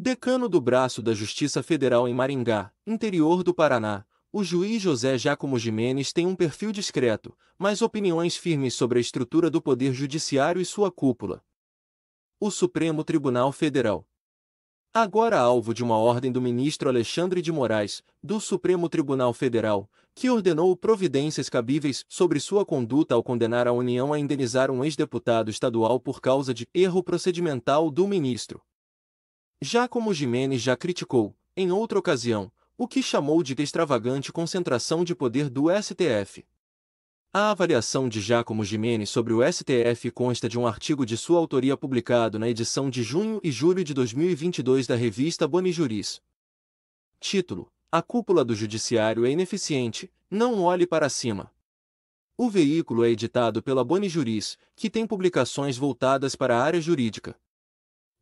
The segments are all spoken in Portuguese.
decano do braço da Justiça Federal em Maringá, interior do Paraná, o juiz José Jacomo Jimenez tem um perfil discreto, mas opiniões firmes sobre a estrutura do Poder Judiciário e sua cúpula. O Supremo Tribunal Federal. Agora alvo de uma ordem do ministro Alexandre de Moraes, do Supremo Tribunal Federal, que ordenou providências cabíveis sobre sua conduta ao condenar a União a indenizar um ex-deputado estadual por causa de erro procedimental do ministro. Giacomo Jiménez já criticou, em outra ocasião, o que chamou de extravagante concentração de poder do STF. A avaliação de Giacomo Jiménez sobre o STF consta de um artigo de sua autoria publicado na edição de junho e julho de 2022 da revista Boni Juris. Título: A cúpula do judiciário é ineficiente, não olhe para cima. O veículo é editado pela Boni Juris, que tem publicações voltadas para a área jurídica.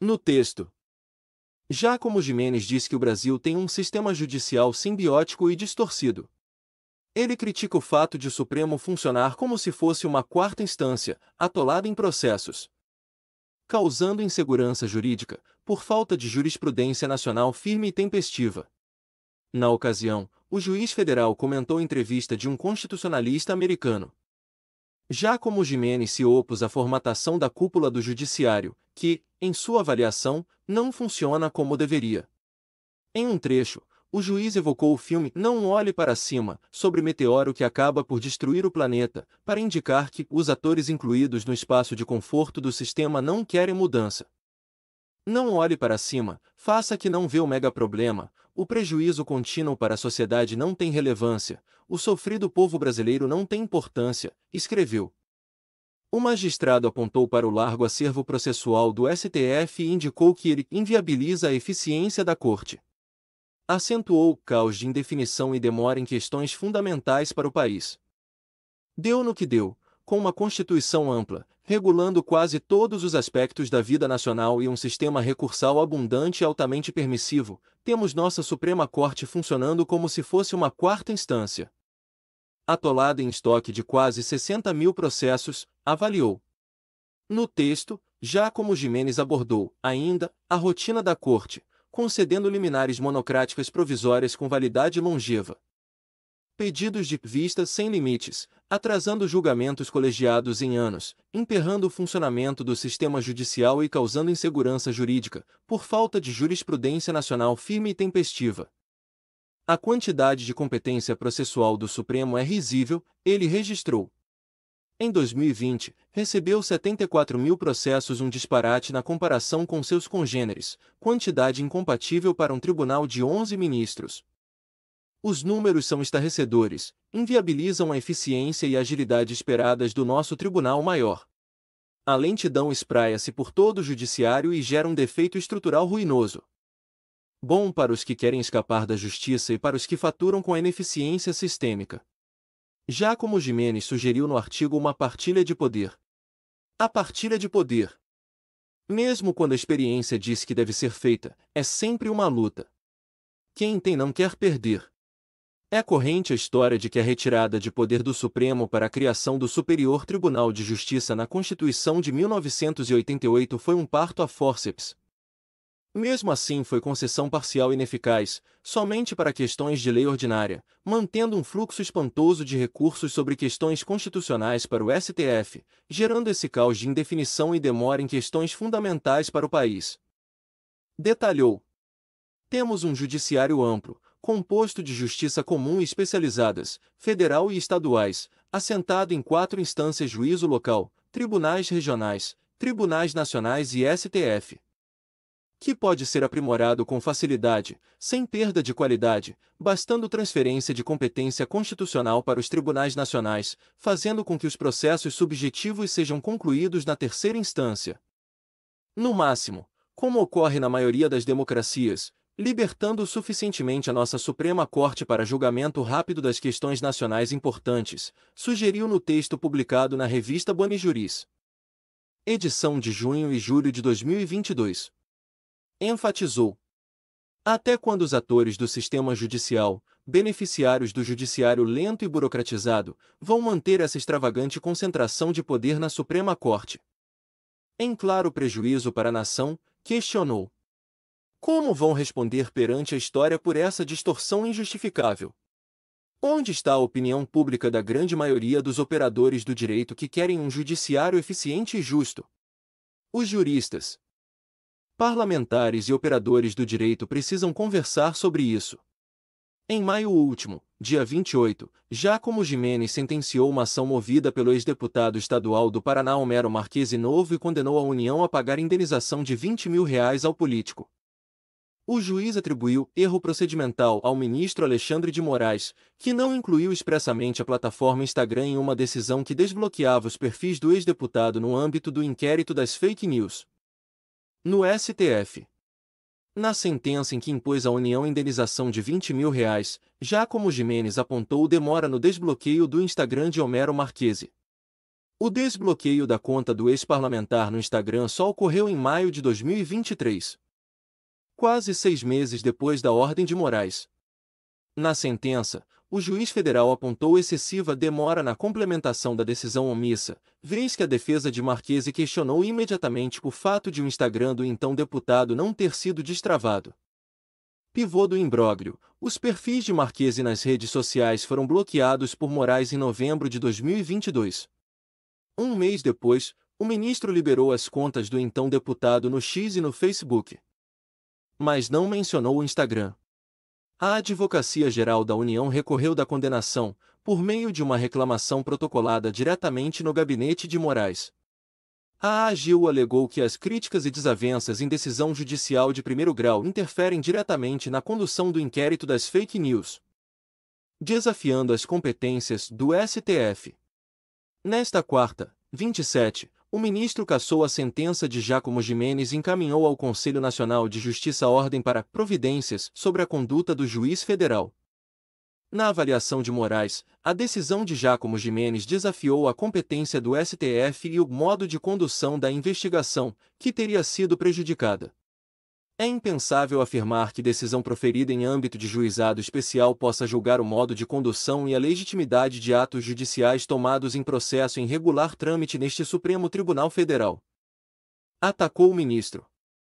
No texto, já como Jimenez diz que o Brasil tem um sistema judicial simbiótico e distorcido. Ele critica o fato de o Supremo funcionar como se fosse uma quarta instância, atolada em processos, causando insegurança jurídica, por falta de jurisprudência nacional firme e tempestiva. Na ocasião, o juiz federal comentou entrevista de um constitucionalista americano. Já como Jimenez se opôs à formatação da cúpula do judiciário, que, em sua avaliação, não funciona como deveria. Em um trecho, o juiz evocou o filme Não Olhe para Cima, sobre meteoro que acaba por destruir o planeta, para indicar que os atores incluídos no espaço de conforto do sistema não querem mudança. Não olhe para cima, faça que não vê o mega problema, o prejuízo contínuo para a sociedade não tem relevância, o sofrido povo brasileiro não tem importância, escreveu. O magistrado apontou para o largo acervo processual do STF e indicou que ele inviabiliza a eficiência da Corte. Acentuou o caos de indefinição e demora em questões fundamentais para o país. Deu no que deu, com uma Constituição ampla, regulando quase todos os aspectos da vida nacional e um sistema recursal abundante e altamente permissivo, temos nossa Suprema Corte funcionando como se fosse uma quarta instância atolada em estoque de quase 60 mil processos, avaliou. No texto, como Jimenez abordou, ainda, a rotina da corte, concedendo liminares monocráticas provisórias com validade longeva. Pedidos de vista sem limites, atrasando julgamentos colegiados em anos, emperrando o funcionamento do sistema judicial e causando insegurança jurídica, por falta de jurisprudência nacional firme e tempestiva. A quantidade de competência processual do Supremo é risível, ele registrou. Em 2020, recebeu 74 mil processos, um disparate na comparação com seus congêneres, quantidade incompatível para um tribunal de 11 ministros. Os números são estarrecedores, inviabilizam a eficiência e agilidade esperadas do nosso tribunal maior. A lentidão espraia-se por todo o judiciário e gera um defeito estrutural ruinoso. Bom para os que querem escapar da justiça e para os que faturam com a ineficiência sistêmica. Já como Jimenez sugeriu no artigo uma partilha de poder. A partilha de poder. Mesmo quando a experiência diz que deve ser feita, é sempre uma luta. Quem tem não quer perder. É corrente a história de que a retirada de poder do Supremo para a criação do Superior Tribunal de Justiça na Constituição de 1988 foi um parto a forceps, mesmo assim foi concessão parcial ineficaz, somente para questões de lei ordinária, mantendo um fluxo espantoso de recursos sobre questões constitucionais para o STF, gerando esse caos de indefinição e demora em questões fundamentais para o país. Detalhou. Temos um judiciário amplo, composto de justiça comum e especializadas, federal e estaduais, assentado em quatro instâncias juízo local, tribunais regionais, tribunais nacionais e STF que pode ser aprimorado com facilidade, sem perda de qualidade, bastando transferência de competência constitucional para os tribunais nacionais, fazendo com que os processos subjetivos sejam concluídos na terceira instância. No máximo, como ocorre na maioria das democracias, libertando suficientemente a nossa Suprema Corte para julgamento rápido das questões nacionais importantes, sugeriu no texto publicado na revista Boni Juris. Edição de junho e julho de 2022 enfatizou. Até quando os atores do sistema judicial, beneficiários do judiciário lento e burocratizado, vão manter essa extravagante concentração de poder na Suprema Corte? Em claro prejuízo para a nação, questionou. Como vão responder perante a história por essa distorção injustificável? Onde está a opinião pública da grande maioria dos operadores do direito que querem um judiciário eficiente e justo? Os juristas, parlamentares e operadores do direito precisam conversar sobre isso. Em maio último, dia 28, Jacomo Jimenez sentenciou uma ação movida pelo ex-deputado estadual do Paraná Homero Marquese Novo e condenou a União a pagar indenização de 20 mil reais ao político. O juiz atribuiu erro procedimental ao ministro Alexandre de Moraes, que não incluiu expressamente a plataforma Instagram em uma decisão que desbloqueava os perfis do ex-deputado no âmbito do inquérito das fake news no STF. Na sentença em que impôs à União indenização de 20 mil reais, já como Jimenez apontou demora no desbloqueio do Instagram de Homero Marquese. O desbloqueio da conta do ex-parlamentar no Instagram só ocorreu em maio de 2023. Quase seis meses depois da ordem de Moraes, na sentença, o juiz federal apontou excessiva demora na complementação da decisão omissa, vez que a defesa de Marquese questionou imediatamente o fato de o um Instagram do então deputado não ter sido destravado. Pivô do imbróglio, os perfis de Marquese nas redes sociais foram bloqueados por Moraes em novembro de 2022. Um mês depois, o ministro liberou as contas do então deputado no X e no Facebook. Mas não mencionou o Instagram. A Advocacia Geral da União recorreu da condenação, por meio de uma reclamação protocolada diretamente no gabinete de Moraes. A AGU alegou que as críticas e desavenças em decisão judicial de primeiro grau interferem diretamente na condução do inquérito das fake news, desafiando as competências do STF. Nesta quarta, 27, o ministro cassou a sentença de Jacomo Jimenez e encaminhou ao Conselho Nacional de Justiça ordem para providências sobre a conduta do juiz federal. Na avaliação de Moraes, a decisão de Jacomo Jimenez desafiou a competência do STF e o modo de condução da investigação, que teria sido prejudicada. É impensável afirmar que decisão proferida em âmbito de juizado especial possa julgar o modo de condução e a legitimidade de atos judiciais tomados em processo em regular trâmite neste Supremo Tribunal Federal. Atacou o ministro.